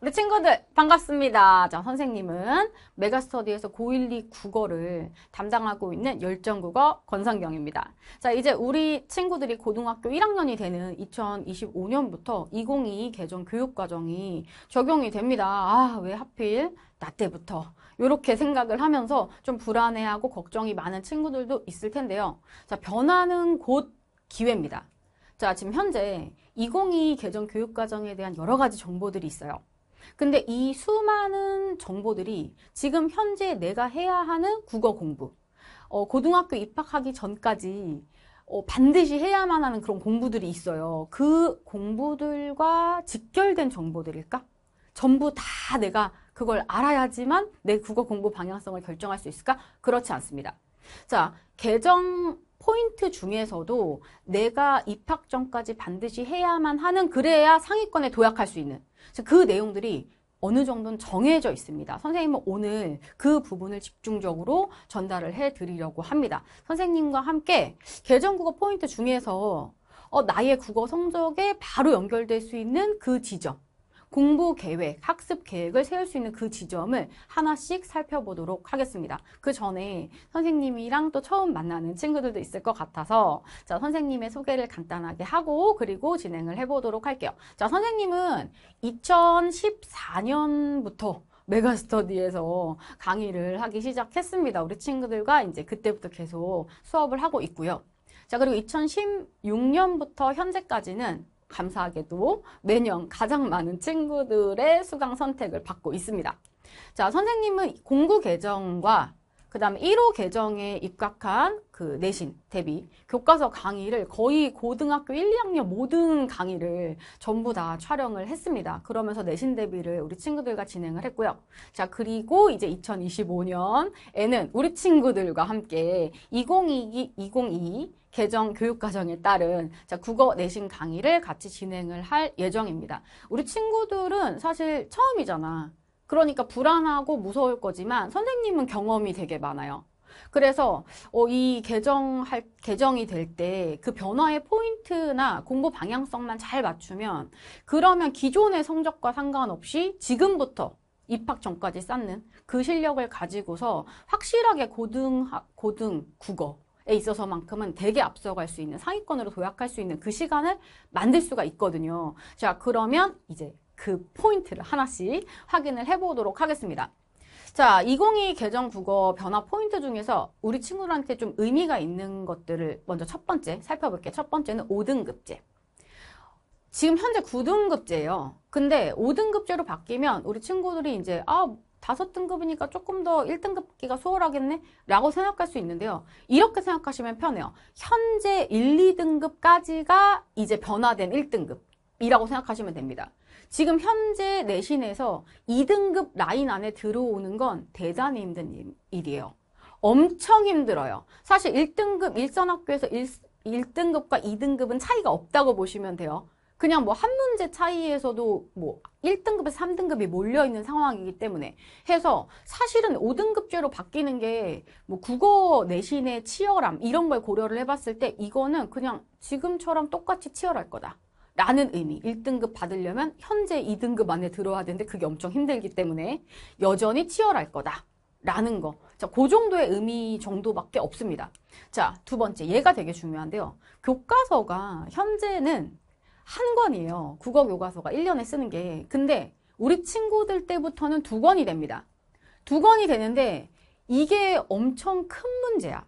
우리 친구들 반갑습니다. 자, 선생님은 메가스터디에서 고1, 2 국어를 담당하고 있는 열정국어 권상경입니다. 자, 이제 우리 친구들이 고등학교 1학년이 되는 2025년부터 2022 개정 교육과정이 적용이 됩니다. 아, 왜 하필 나 때부터 이렇게 생각을 하면서 좀 불안해하고 걱정이 많은 친구들도 있을 텐데요. 자, 변화는 곧 기회입니다. 자, 지금 현재 2022 개정 교육과정에 대한 여러 가지 정보들이 있어요. 근데 이 수많은 정보들이 지금 현재 내가 해야 하는 국어 공부, 어, 고등학교 입학하기 전까지 어, 반드시 해야만 하는 그런 공부들이 있어요. 그 공부들과 직결된 정보들일까? 전부 다 내가 그걸 알아야지만 내 국어 공부 방향성을 결정할 수 있을까? 그렇지 않습니다. 자, 개정 포인트 중에서도 내가 입학 전까지 반드시 해야만 하는 그래야 상위권에 도약할 수 있는 그래서 그 내용들이 어느 정도는 정해져 있습니다. 선생님은 오늘 그 부분을 집중적으로 전달을 해드리려고 합니다. 선생님과 함께 개정국어 포인트 중에서 어, 나의 국어 성적에 바로 연결될 수 있는 그 지점 공부 계획, 학습 계획을 세울 수 있는 그 지점을 하나씩 살펴보도록 하겠습니다. 그 전에 선생님이랑 또 처음 만나는 친구들도 있을 것 같아서 자, 선생님의 소개를 간단하게 하고 그리고 진행을 해보도록 할게요. 자, 선생님은 2014년부터 메가스터디에서 강의를 하기 시작했습니다. 우리 친구들과 이제 그때부터 계속 수업을 하고 있고요. 자, 그리고 2016년부터 현재까지는 감사하게도 매년 가장 많은 친구들의 수강 선택을 받고 있습니다. 자, 선생님은 공구 계정과 그 다음에 1호 계정에 입각한 그 내신 대비 교과서 강의를 거의 고등학교 1, 2학년 모든 강의를 전부 다 촬영을 했습니다. 그러면서 내신 대비를 우리 친구들과 진행을 했고요. 자 그리고 이제 2025년에는 우리 친구들과 함께 2022, 2022 개정 교육과정에 따른 자, 국어 내신 강의를 같이 진행을 할 예정입니다. 우리 친구들은 사실 처음이잖아. 그러니까 불안하고 무서울 거지만 선생님은 경험이 되게 많아요. 그래서 어, 이 개정할 개정이 될 때 그 변화의 포인트나 공부 방향성만 잘 맞추면 그러면 기존의 성적과 상관없이 지금부터 입학 전까지 쌓는 그 실력을 가지고서 확실하게 고등 고등 국어 에 있어서만큼은 되게 앞서갈 수 있는 상위권으로 도약할 수 있는 그 시간을 만들 수가 있거든요. 자, 그러면 이제 그 포인트를 하나씩 확인을 해보도록 하겠습니다. 자, 2022 개정 국어 변화 포인트 중에서 우리 친구들한테 좀 의미가 있는 것들을 먼저 첫 번째 살펴볼게요. 첫 번째는 5등급제. 지금 현재 9등급제예요. 근데 5등급제로 바뀌면 우리 친구들이 이제 아 다섯 등급이니까 조금 더 1등급기가 수월하겠네? 라고 생각할 수 있는데요. 이렇게 생각하시면 편해요. 현재 1, 2등급까지가 이제 변화된 1등급이라고 생각하시면 됩니다. 지금 현재 내신에서 2등급 라인 안에 들어오는 건 대단히 힘든 일이에요. 엄청 힘들어요. 사실 1등급 일선학교에서 1, 1등급과 2등급은 차이가 없다고 보시면 돼요. 그냥 뭐 한 문제 차이에서도 뭐 1등급에서 3등급이 몰려있는 상황이기 때문에 해서 사실은 5등급제로 바뀌는 게 뭐 국어 내신의 치열함 이런 걸 고려를 해봤을 때 이거는 그냥 지금처럼 똑같이 치열할 거다. 라는 의미 1등급 받으려면 현재 2등급 안에 들어야 와 되는데 그게 엄청 힘들기 때문에 여전히 치열할 거다 라는 거. 자, 그 정도의 의미 정도밖에 없습니다. 자, 두 번째, 얘가 되게 중요한데요. 교과서가 현재는 한 권이에요. 국어 교과서가 1년에 쓰는 게. 근데 우리 친구들 때부터는 두 권이 됩니다. 두 권이 되는데 이게 엄청 큰 문제야.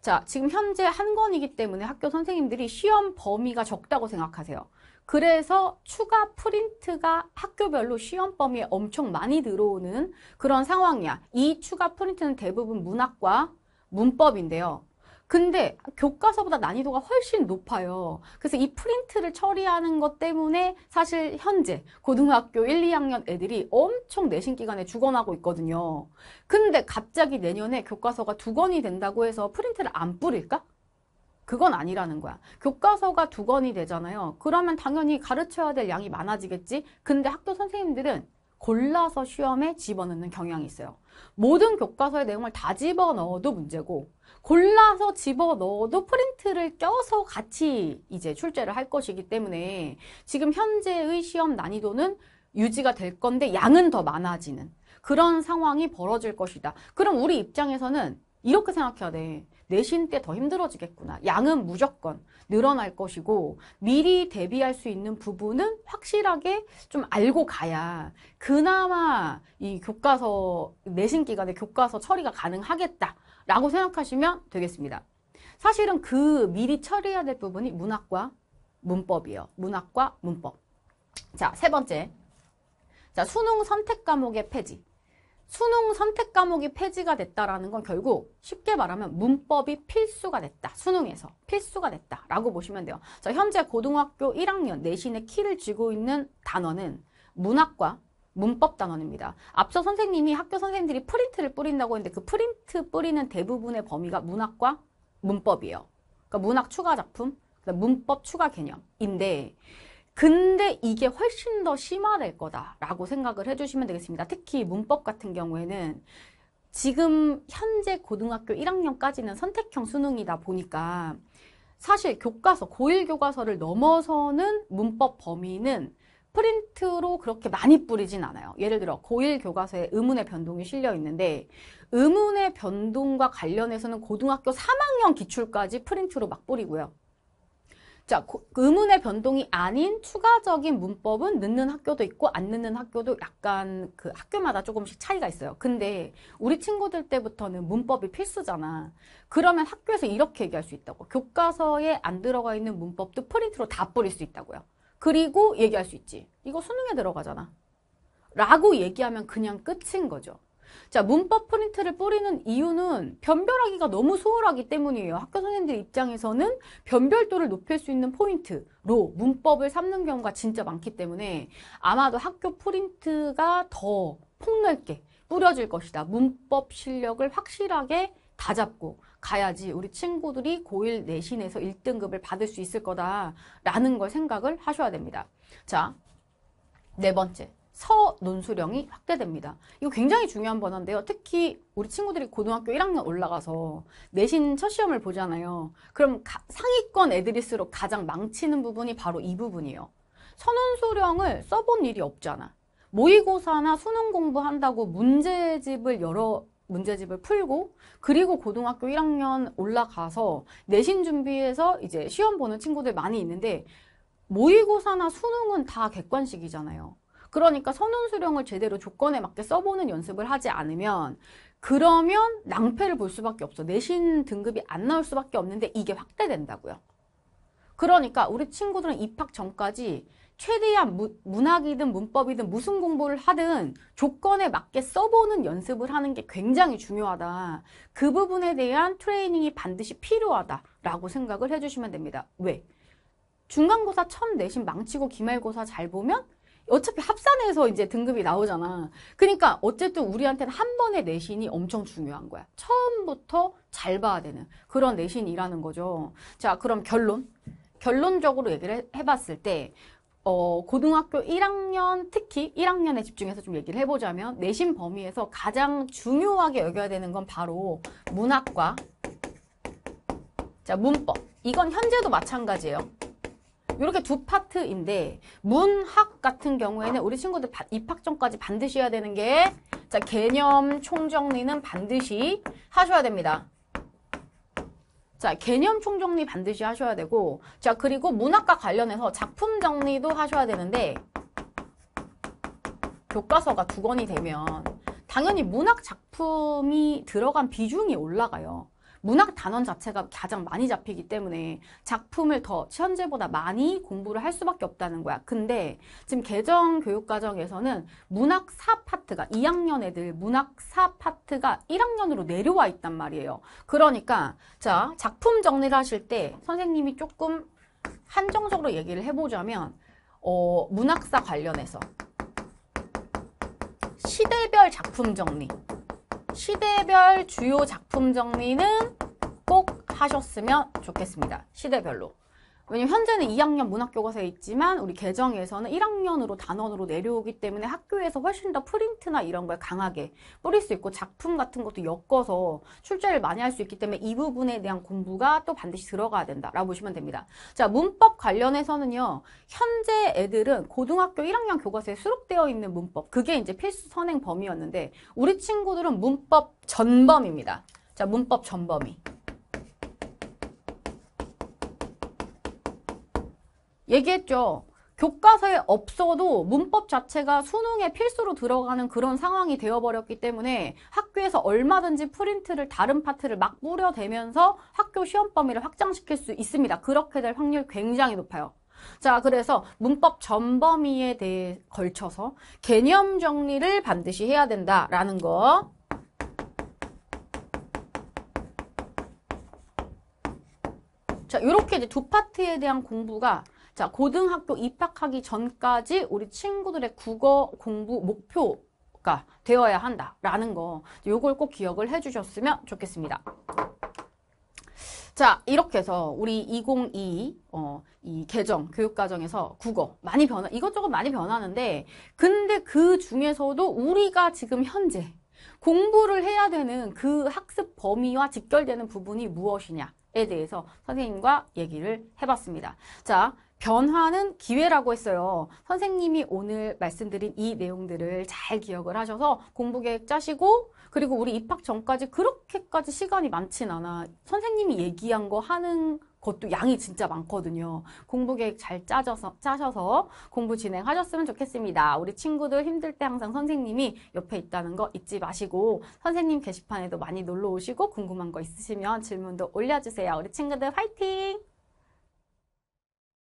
자, 지금 현재 한 권이기 때문에 학교 선생님들이 시험 범위가 적다고 생각하세요. 그래서 추가 프린트가 학교별로 시험 범위에 엄청 많이 들어오는 그런 상황이야. 이 추가 프린트는 대부분 문학과 문법인데요. 근데 교과서보다 난이도가 훨씬 높아요. 그래서 이 프린트를 처리하는 것 때문에 사실 현재 고등학교 1, 2학년 애들이 엄청 내신 기간에 주건하고 있거든요. 근데 갑자기 내년에 교과서가 두 권이 된다고 해서 프린트를 안 뿌릴까? 그건 아니라는 거야. 교과서가 두 권이 되잖아요. 그러면 당연히 가르쳐야 될 양이 많아지겠지? 근데 학교 선생님들은 골라서 시험에 집어넣는 경향이 있어요. 모든 교과서의 내용을 다 집어넣어도 문제고 골라서 집어넣어도 프린트를 껴서 같이 이제 출제를 할 것이기 때문에 지금 현재의 시험 난이도는 유지가 될 건데 양은 더 많아지는 그런 상황이 벌어질 것이다. 그럼 우리 입장에서는 이렇게 생각해야 돼. 내신 때 더 힘들어지겠구나. 양은 무조건 늘어날 것이고 미리 대비할 수 있는 부분은 확실하게 좀 알고 가야 그나마 이 교과서 내신 기간에 교과서 처리가 가능하겠다라고 생각하시면 되겠습니다. 사실은 그 미리 처리해야 될 부분이 문학과 문법이에요. 문학과 문법. 자, 세 번째. 자, 수능 선택 과목의 폐지. 수능 선택 과목이 폐지가 됐다라는 건 결국 쉽게 말하면 문법이 필수가 됐다. 수능에서 필수가 됐다라고 보시면 돼요. 자, 현재 고등학교 1학년 내신의 키를 쥐고 있는 단어는 문학과 문법 단원입니다. 앞서 선생님이 학교 선생님들이 프린트를 뿌린다고 했는데 그 프린트 뿌리는 대부분의 범위가 문학과 문법이에요. 그러니까 문학 추가 작품, 문법 추가 개념인데 근데 이게 훨씬 더 심화될 거다라고 생각을 해주시면 되겠습니다. 특히 문법 같은 경우에는 지금 현재 고등학교 1학년까지는 선택형 수능이다 보니까 사실 교과서, 고1 교과서를 넘어서는 문법 범위는 프린트로 그렇게 많이 뿌리진 않아요. 예를 들어 고1 교과서에 의문의 변동이 실려 있는데 의문의 변동과 관련해서는 고등학교 3학년 기출까지 프린트로 막 뿌리고요. 자, 의문의 변동이 아닌 추가적인 문법은 늦는 학교도 있고 안늦는 학교도 약간 그 학교마다 조금씩 차이가 있어요. 근데 우리 친구들 때부터는 문법이 필수잖아. 그러면 학교에서 이렇게 얘기할 수 있다고. 교과서에 안 들어가 있는 문법도 프린트로 다 뿌릴 수 있다고요. 그리고 얘기할 수 있지. 이거 수능에 들어가잖아. 라고 얘기하면 그냥 끝인 거죠. 자, 문법 프린트를 뿌리는 이유는 변별하기가 너무 소홀하기 때문이에요. 학교 선생님들 입장에서는 변별도를 높일 수 있는 포인트로 문법을 삼는 경우가 진짜 많기 때문에 아마도 학교 프린트가 더 폭넓게 뿌려질 것이다. 문법 실력을 확실하게 다 잡고 가야지 우리 친구들이 고1 내신에서 1등급을 받을 수 있을 거다라는 걸 생각을 하셔야 됩니다. 자, 네 번째. 서논술형이 확대됩니다. 이거 굉장히 중요한 번호인데요. 특히 우리 친구들이 고등학교 1학년 올라가서 내신 첫 시험을 보잖아요. 그럼 가, 상위권 애들일수록 가장 망치는 부분이 바로 이 부분이에요. 선원수령을 써본 일이 없잖아. 모의고사나 수능 공부한다고 문제집을 여러 문제집을 풀고 그리고 고등학교 1학년 올라가서 내신 준비해서 이제 시험 보는 친구들 많이 있는데 모의고사나 수능은 다 객관식이잖아요. 그러니까 선운 수령을 제대로 조건에 맞게 써보는 연습을 하지 않으면 그러면 낭패를 볼 수밖에 없어. 내신 등급이 안 나올 수밖에 없는데 이게 확대된다고요. 그러니까 우리 친구들은 입학 전까지 최대한 무, 문학이든 문법이든 무슨 공부를 하든 조건에 맞게 써보는 연습을 하는 게 굉장히 중요하다. 그 부분에 대한 트레이닝이 반드시 필요하다라고 생각을 해주시면 됩니다. 왜? 중간고사 첫 내신 망치고 기말고사 잘 보면 어차피 합산해서 이제 등급이 나오잖아. 그러니까 어쨌든 우리한테는 한 번의 내신이 엄청 중요한 거야. 처음부터 잘 봐야 되는 그런 내신이라는 거죠. 자, 그럼 결론. 결론적으로 얘기를 해봤을 때 어, 고등학교 1학년, 특히 1학년에 집중해서 좀 얘기를 해보자면 내신 범위에서 가장 중요하게 여겨야 되는 건 바로 문학과 자 문법. 이건 현재도 마찬가지예요. 이렇게 두 파트인데 문학 같은 경우에는 우리 친구들 입학 전까지 반드시 해야 되는 게 자, 개념 총정리는 반드시 하셔야 됩니다. 자, 개념 총정리 반드시 하셔야 되고 자, 그리고 문학과 관련해서 작품 정리도 하셔야 되는데 교과서가 두 권이 되면 당연히 문학 작품이 들어간 비중이 올라가요. 문학 단원 자체가 가장 많이 잡히기 때문에 작품을 더 현재보다 많이 공부를 할 수밖에 없다는 거야. 근데 지금 개정 교육과정에서는 문학사 파트가 2학년 애들 문학사 파트가 1학년으로 내려와 있단 말이에요. 그러니까 자 작품 정리를 하실 때 선생님이 조금 한정적으로 얘기를 해보자면 어, 문학사 관련해서 시대별 작품 정리 시대별 주요 작품 정리는 꼭 하셨으면 좋겠습니다. 시대별로. 왜냐면 현재는 2학년 문학교과서에 있지만 우리 개정에서는 1학년으로 단원으로 내려오기 때문에 학교에서 훨씬 더 프린트나 이런 걸 강하게 뿌릴 수 있고 작품 같은 것도 엮어서 출제를 많이 할 수 있기 때문에 이 부분에 대한 공부가 또 반드시 들어가야 된다라고 보시면 됩니다. 자 문법 관련해서는요. 현재 애들은 고등학교 1학년 교과서에 수록되어 있는 문법 그게 이제 필수 선행 범위였는데 우리 친구들은 문법 전범입니다. 자 문법 전범위. 얘기했죠. 교과서에 없어도 문법 자체가 수능에 필수로 들어가는 그런 상황이 되어버렸기 때문에 학교에서 얼마든지 프린트를 다른 파트를 막 뿌려대면서 학교 시험 범위를 확장시킬 수 있습니다. 그렇게 될 확률 굉장히 높아요. 자, 그래서 문법 전범위에 대해 걸쳐서 개념 정리를 반드시 해야 된다라는 거. 자, 이렇게 이제 두 파트에 대한 공부가 자, 고등학교 입학하기 전까지 우리 친구들의 국어 공부 목표가 되어야 한다라는 거. 요걸 꼭 기억을 해 주셨으면 좋겠습니다. 자, 이렇게 해서 우리 2022, 어, 이계정 교육과정에서 국어 많이 변화, 이것저것 많이 변하는데, 근데 그 중에서도 우리가 지금 현재 공부를 해야 되는 그 학습 범위와 직결되는 부분이 무엇이냐. 에 대해서 선생님과 얘기를 해봤습니다. 자, 변화는 기회라고 했어요. 선생님이 오늘 말씀드린 이 내용들을 잘 기억을 하셔서 공부 계획 짜시고 그리고 우리 입학 전까지 그렇게까지 시간이 많진 않아. 선생님이 얘기한 거 하는 것도 양이 진짜 많거든요. 공부 계획 잘 짜셔서, 짜셔서 공부 진행하셨으면 좋겠습니다. 우리 친구들 힘들 때 항상 선생님이 옆에 있다는 거 잊지 마시고 선생님 게시판에도 많이 놀러 오시고 궁금한 거 있으시면 질문도 올려주세요. 우리 친구들 화이팅!